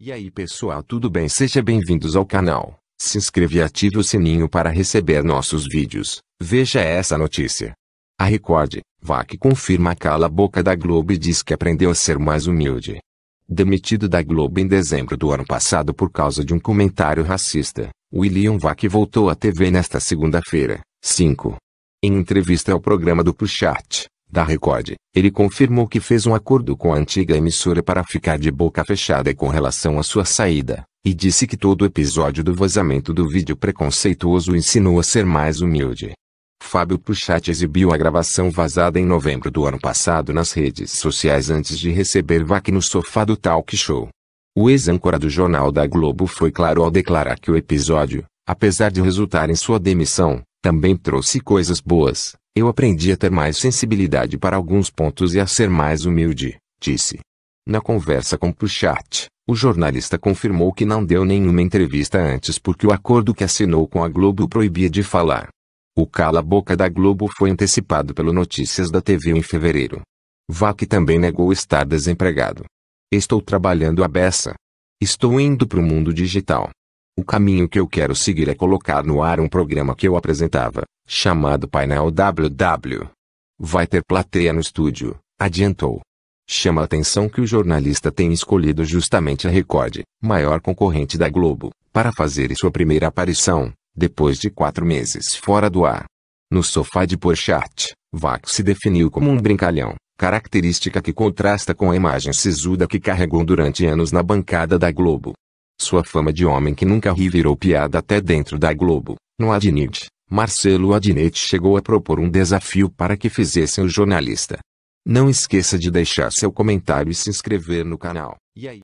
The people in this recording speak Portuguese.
E aí pessoal tudo bem? Sejam bem-vindos ao canal. Se inscreva e ative o sininho para receber nossos vídeos. Veja essa notícia. A Record, VAC confirma a cala boca da Globo e diz que aprendeu a ser mais humilde. Demitido da Globo em dezembro do ano passado por causa de um comentário racista, William Vac voltou à TV nesta segunda-feira, 5. Em entrevista ao programa do Puxat, da Record, ele confirmou que fez um acordo com a antiga emissora para ficar de boca fechada com relação à sua saída, e disse que todo o episódio do vazamento do vídeo preconceituoso ensinou a ser mais humilde. Fábio Puchat exibiu a gravação vazada em novembro do ano passado nas redes sociais antes de receber VAC no sofá do talk show. O ex-âncora do Jornal da Globo foi claro ao declarar que o episódio, apesar de resultar em sua demissão, também trouxe coisas boas, eu aprendi a ter mais sensibilidade para alguns pontos e a ser mais humilde, disse. Na conversa com Puchat, o jornalista confirmou que não deu nenhuma entrevista antes porque o acordo que assinou com a Globo proibia de falar. O cala-boca da Globo foi antecipado pelo Notícias da TV em fevereiro. Vak também negou estar desempregado. Estou trabalhando a beça. Estou indo para o mundo digital. O caminho que eu quero seguir é colocar no ar um programa que eu apresentava, chamado Painel WW. Vai ter plateia no estúdio, adiantou. Chama a atenção que o jornalista tem escolhido justamente a Record, maior concorrente da Globo, para fazer sua primeira aparição, depois de quatro meses fora do ar. No sofá de Porchat, Vax se definiu como um brincalhão, característica que contrasta com a imagem sisuda que carregou durante anos na bancada da Globo. Sua fama de homem que nunca ri virou piada até dentro da Globo. No Adnet, Marcelo Adnet chegou a propor um desafio para que fizessem o jornalista. Não esqueça de deixar seu comentário e se inscrever no canal. E aí?